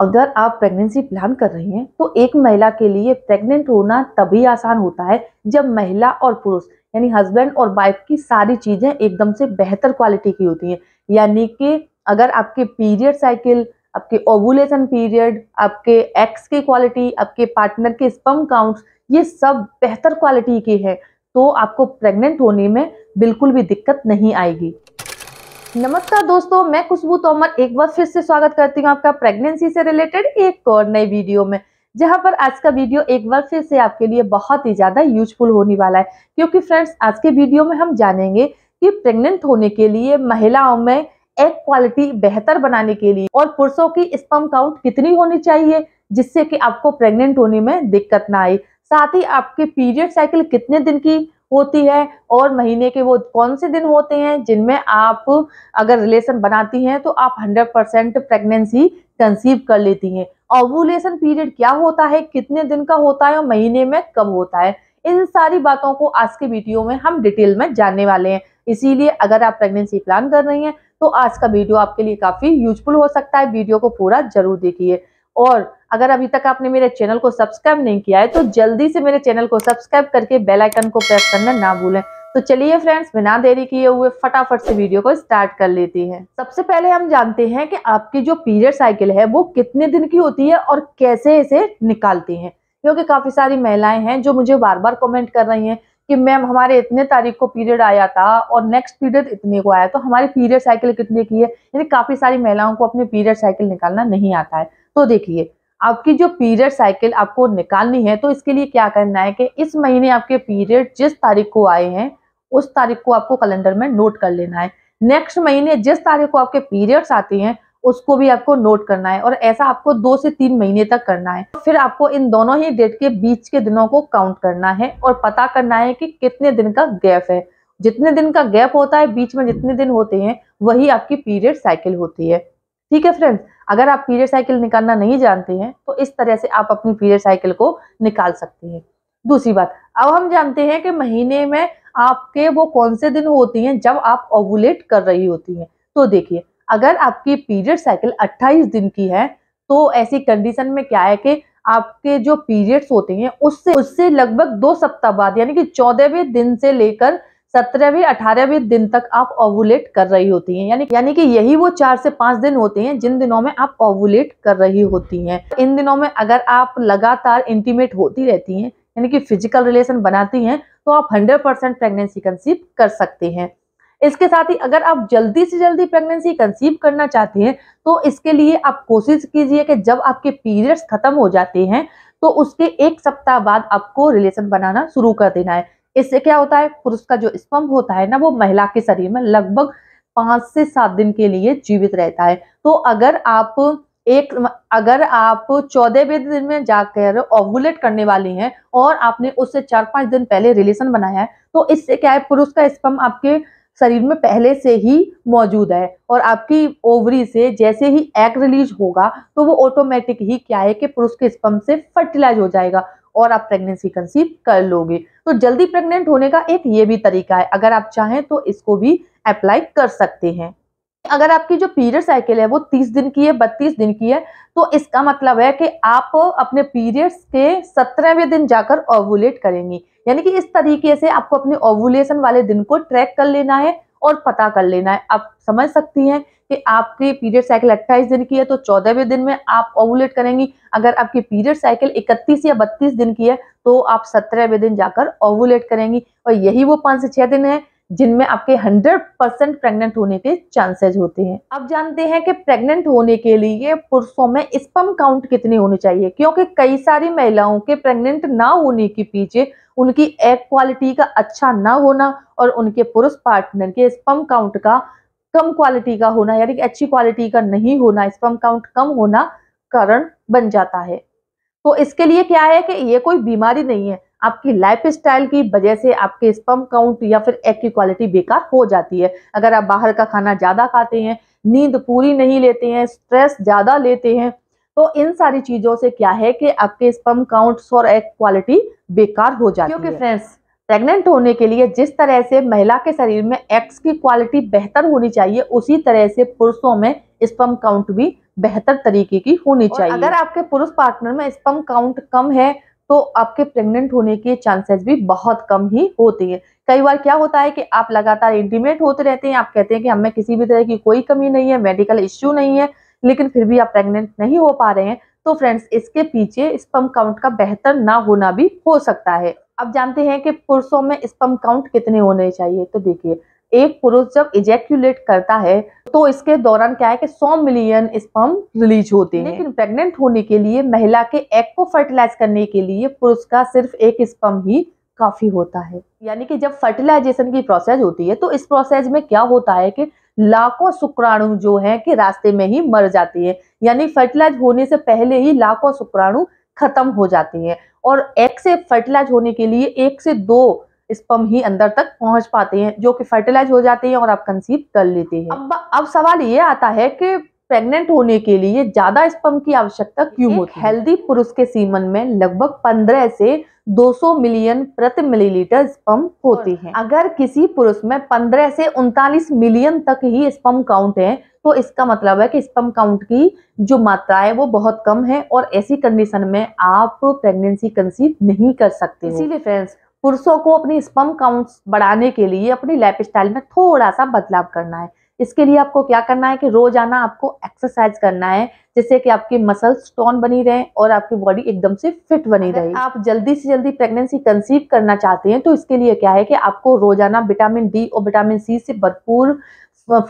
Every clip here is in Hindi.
अगर आप प्रेगनेंसी प्लान कर रही हैं तो एक महिला के लिए प्रेग्नेंट होना तभी आसान होता है जब महिला और पुरुष यानी हस्बैंड और वाइफ की सारी चीज़ें एकदम से बेहतर क्वालिटी की होती हैं यानी कि अगर आपके पीरियड साइकिल आपके ओवुलेशन पीरियड आपके एक्स की क्वालिटी आपके पार्टनर के स्पम काउंट्स ये सब बेहतर क्वालिटी के हैं तो आपको प्रेग्नेंट होने में बिल्कुल भी दिक्कत नहीं आएगी नमस्कार दोस्तों मैं खुशबू तोमर एक बार फिर से स्वागत करती हूँ आपका प्रेगनेंसी से रिलेटेड एक और नई वीडियो में जहां पर आज का वीडियो एक बार फिर से आपके लिए बहुत ही ज़्यादा यूजफुल होने वाला है क्योंकि फ्रेंड्स आज के वीडियो में हम जानेंगे कि प्रेग्नेंट होने के लिए महिलाओं में एग क्वालिटी बेहतर बनाने के लिए और पुरुषों की स्पम काउंट कितनी होनी चाहिए जिससे कि आपको प्रेग्नेंट होने में दिक्कत ना आए साथ ही आपके पीरियड साइकिल कितने दिन की होती है और महीने के वो कौन से दिन होते हैं जिनमें आप अगर रिलेशन बनाती हैं तो आप 100 परसेंट प्रेगनेंसी कंसीव कर लेती हैं ओवुलेशन पीरियड क्या होता है कितने दिन का होता है और महीने में कब होता है इन सारी बातों को आज के वीडियो में हम डिटेल में जानने वाले हैं इसीलिए अगर आप प्रेगनेंसी प्लान कर रही हैं तो आज का वीडियो आपके लिए काफ़ी यूजफुल हो सकता है वीडियो को पूरा जरूर देखिए और अगर अभी तक आपने मेरे चैनल को सब्सक्राइब नहीं किया है तो जल्दी से मेरे चैनल को सब्सक्राइब करके बेल आइकन को प्रेस करना ना भूलें तो चलिए फ्रेंड्स बिना देरी किए हुए फटाफट से वीडियो को स्टार्ट कर लेती हैं सबसे पहले हम जानते हैं कि आपकी जो पीरियड साइकिल है वो कितने दिन की होती है और कैसे इसे निकालती हैं क्योंकि काफ़ी सारी महिलाएं हैं जो मुझे बार बार कॉमेंट कर रही हैं कि मैम हमारे इतने तारीख को पीरियड आया था और नेक्स्ट पीरियड इतने को आया तो हमारी पीरियड साइकिल कितने की है यानी काफ़ी सारी महिलाओं को अपनी पीरियड साइकिल निकालना नहीं आता है तो देखिए आपकी जो पीरियड साइकिल आपको निकालनी है तो इसके लिए क्या करना है कि इस महीने आपके पीरियड जिस तारीख को आए हैं उस तारीख को आपको कैलेंडर में नोट कर लेना है नेक्स्ट महीने जिस तारीख को आपके पीरियड्स आते हैं उसको भी आपको नोट करना है और ऐसा आपको दो से तीन महीने तक करना है फिर आपको इन दोनों ही डेट के बीच के दिनों को काउंट करना है और पता करना है कि कितने दिन का गैप है जितने दिन का गैप होता है बीच में जितने दिन होते हैं वही आपकी पीरियड साइकिल होती है ठीक है फ्रेंड्स अगर आप पीरियड साइकिल निकालना नहीं जानते हैं तो इस तरह से आप अपनी पीरियड साइकिल को निकाल सकते हैं दूसरी बात अब हम जानते हैं कि महीने में आपके वो कौन से दिन होते हैं जब आप ओवुलेट कर रही होती हैं तो देखिए अगर आपकी पीरियड साइकिल 28 दिन की है तो ऐसी कंडीशन में क्या है कि आपके जो पीरियड्स होते हैं उससे उससे लगभग दो सप्ताह बाद यानी कि चौदहवें दिन से लेकर सत्रहवीं अठारहवीं दिन तक आप ओवुलेट कर रही होती हैं यानी यानी कि यही वो चार से पांच दिन होते हैं जिन दिनों में आप ओवुलेट कर रही होती हैं इन दिनों में अगर आप लगातार इंटीमेट होती रहती हैं यानी कि फिजिकल रिलेशन बनाती हैं तो आप हंड्रेड परसेंट प्रेगनेंसी कंसीव कर सकते हैं इसके साथ ही अगर आप जल्दी से जल्दी प्रेगनेंसी कंसीव करना चाहते हैं तो इसके लिए आप कोशिश कीजिए कि जब आपके पीरियड्स खत्म हो जाते हैं तो उसके एक सप्ताह बाद आपको रिलेशन बनाना शुरू कर देना है इससे क्या होता है पुरुष का जो स्पम होता है ना वो महिला के शरीर में लगभग पांच से सात दिन के लिए जीवित रहता है तो अगर आप एक अगर आप चौदहवें दिन में जाकर ओवुलेट करने वाली हैं और आपने उससे चार पांच दिन पहले रिलेशन बनाया है तो इससे क्या है पुरुष का स्पम आपके शरीर में पहले से ही मौजूद है और आपकी ओवरी से जैसे ही एग रिलीज होगा तो वो ऑटोमेटिक ही क्या है कि पुरुष के स्पम से फर्टिलाइज हो जाएगा और आप प्रेगनेंसी कंसीव कर लोगे तो जल्दी प्रेग्नेंट होने का एक ये भी तरीका है अगर आप चाहें तो इसको भी अप्लाई कर सकते हैं अगर आपकी जो पीरियड साइकिल है वो 30 दिन की है 32 दिन की है तो इसका मतलब है कि आप अपने पीरियड्स के सत्रहवें दिन जाकर ओवुलेट करेंगी यानी कि इस तरीके से आपको अपने ओवुलेशन वाले दिन को ट्रैक कर लेना है और पता कर लेना है आप समझ सकती हैं कि आपकी पीरियड साइकिल 28 दिन की है तो चौदहवें दिन में आप ओवुलेट करेंगी अगर आपकी पीरियड साइकिल 31 या 32 दिन की है तो आप सत्रहवें दिन जाकर ओवुलेट करेंगी और यही वो पाँच से छः दिन है जिनमें आपके 100 परसेंट प्रेगनेंट होने के चांसेज होते हैं अब जानते हैं कि प्रेग्नेंट होने के लिए पुरुषों में स्पम काउंट कितने होने चाहिए क्योंकि कई सारी महिलाओं के प्रेग्नेंट ना होने के पीछे उनकी एग क्वालिटी का अच्छा ना होना और उनके पुरुष पार्टनर के स्पम काउंट का कम क्वालिटी का होना यानी कि अच्छी क्वालिटी का नहीं होना स्पम काउंट कम होना कारण बन जाता है तो इसके लिए क्या है कि ये कोई बीमारी नहीं है आपकी लाइफ स्टाइल की वजह से आपके स्पम काउंट या फिर एग की क्वालिटी बेकार हो जाती है अगर आप बाहर का खाना ज़्यादा खाते हैं नींद पूरी नहीं लेते हैं स्ट्रेस ज़्यादा लेते हैं तो इन सारी चीज़ों से क्या है कि आपके स्पम काउंट और एग क्वालिटी बेकार हो जाती क्योंकि है क्योंकि फ्रेंड्स प्रेग्नेंट होने के लिए जिस तरह से महिला के शरीर में एक्स की क्वालिटी बेहतर होनी चाहिए उसी तरह से पुरुषों में स्पम काउंट भी बेहतर तरीके की होनी चाहिए अगर आपके पुरुष पार्टनर में स्पम काउंट कम है तो आपके प्रेग्नेंट होने के चांसेस भी बहुत कम ही होते हैं कई बार क्या होता है कि आप लगातार इंटीमेट होते रहते हैं आप कहते हैं कि हमें किसी भी तरह की कोई कमी नहीं है मेडिकल इश्यू नहीं है लेकिन फिर भी आप प्रेग्नेंट नहीं हो पा रहे हैं तो फ्रेंड्स इसके पीछे स्पम काउंट का बेहतर ना होना भी हो सकता है आप जानते हैं कि पुरुषों में स्पम काउंट कितने होने चाहिए तो देखिए एक पुरुष जब इजेक्यूलेट करता है तो इसके दौरान क्या है कि 100 मिलियन स्पर्म रिलीज होते हैं लेकिन प्रेग्नेंट होने के लिए महिला के एग को फर्टिलाइज करने के लिए पुरुष का सिर्फ एक स्पर्म ही काफी होता है यानी कि जब फर्टिलाइजेशन की प्रोसेस होती है तो इस प्रोसेस में क्या होता है कि लाखों शुक्राणु जो है कि रास्ते में ही मर जाती है यानी फर्टिलाइज होने से पहले ही लाखों शुक्राणु खत्म हो जाती है और एक से फर्टिलाइज होने के लिए एक से दो स्पम ही अंदर तक पहुंच पाते हैं जो कि फर्टिलाइज हो जाते हैं और आप कंसीव कर लेते हैं अब अब सवाल ये आता है कि प्रेग्नेंट होने के लिए ज्यादा स्पम की आवश्यकता क्यों होती है हेल्दी पुरुष के सीमन में लगभग 15 से 200 मिलियन प्रति मिलीलीटर स्पम होते हैं अगर किसी पुरुष में 15 से उनतालीस मिलियन तक ही स्पम काउंट है तो इसका मतलब है कि स्पम काउंट की जो मात्रा है वो बहुत कम है और ऐसी कंडीशन में आप प्रेगनेंसी कंसीव नहीं कर सकते इसीलिए फ्रेंड्स पुरुषों को अपनी स्पम काउंट्स बढ़ाने के लिए अपनी लाइफ स्टाइल में थोड़ा सा बदलाव करना है इसके लिए आपको क्या करना है कि रोजाना आपको एक्सरसाइज करना है जिससे कि आपकी मसल स्ट्रॉन बनी रहे और आपकी बॉडी एकदम से फिट बनी रहे आप जल्दी से जल्दी प्रेगनेंसी कंसीव करना चाहते हैं तो इसके लिए क्या है कि आपको रोजाना विटामिन डी और विटामिन सी से भरपूर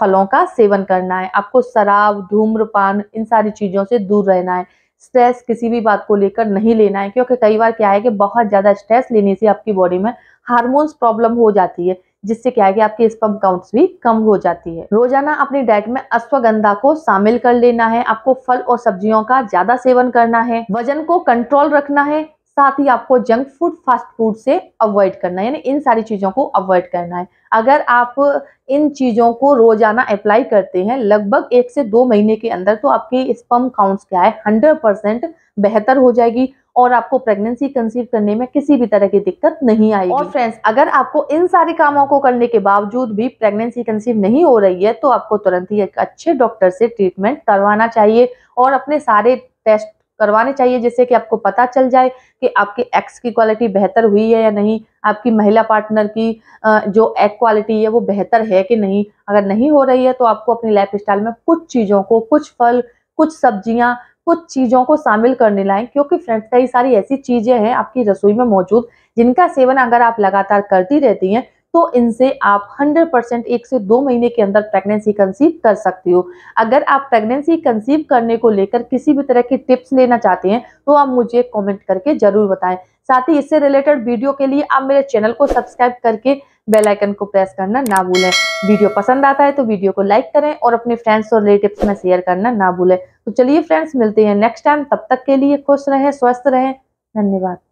फलों का सेवन करना है आपको शराब धूम्रपान इन सारी चीज़ों से दूर रहना है स्ट्रेस किसी भी बात को लेकर नहीं लेना है क्योंकि कई बार क्या है कि बहुत ज़्यादा स्ट्रेस लेने से आपकी बॉडी में हार्मोन्स प्रॉब्लम हो जाती है जिससे क्या है कि आपकी स्पम काउंट्स भी कम हो जाती है रोजाना अपनी डाइट में अश्वगंधा को शामिल कर लेना है आपको फल और सब्जियों का ज्यादा सेवन करना है वजन को कंट्रोल रखना है साथ ही आपको जंक फूड फास्ट फूड से अवॉइड करना है यानी इन सारी चीज़ों को अवॉइड करना है अगर आप इन चीज़ों को रोजाना अप्लाई करते हैं लगभग एक से दो महीने के अंदर तो आपकी स्पम काउंट्स क्या है हंड्रेड परसेंट बेहतर हो जाएगी और आपको प्रेगनेंसी कंसीव करने में किसी भी तरह की दिक्कत नहीं आएगी और फ्रेंड्स अगर आपको इन सारे कामों को करने के बावजूद भी प्रेगनेंसी कंसीव नहीं हो रही है तो आपको तुरंत ही एक अच्छे डॉक्टर से ट्रीटमेंट करवाना चाहिए और अपने सारे टेस्ट करवाने चाहिए जिससे कि आपको पता चल जाए कि आपके एक्स की क्वालिटी बेहतर हुई है या नहीं आपकी महिला पार्टनर की जो एग क्वालिटी है वो बेहतर है कि नहीं अगर नहीं हो रही है तो आपको अपनी लाइफ स्टाइल में कुछ चीज़ों को कुछ फल कुछ सब्जियाँ कुछ चीज़ों को शामिल करने लाएँ क्योंकि फ्रेंड्स कई सारी ऐसी चीज़ें हैं आपकी रसोई में मौजूद जिनका सेवन अगर आप लगातार करती रहती हैं तो इनसे आप 100 परसेंट एक से दो महीने के अंदर प्रेगनेंसी कंसीव कर सकते हो अगर आप प्रेगनेंसी कंसीव करने को लेकर किसी भी तरह की टिप्स लेना चाहते हैं तो आप मुझे कमेंट करके जरूर बताएं साथ ही इससे रिलेटेड वीडियो के लिए आप मेरे चैनल को सब्सक्राइब करके बेल आइकन को प्रेस करना ना भूलें वीडियो पसंद आता है तो वीडियो को लाइक करें और अपने फ्रेंड्स और रिलेटिव्स में शेयर करना ना भूलें तो चलिए फ्रेंड्स मिलते हैं नेक्स्ट टाइम तब तक के लिए खुश रहें स्वस्थ रहें धन्यवाद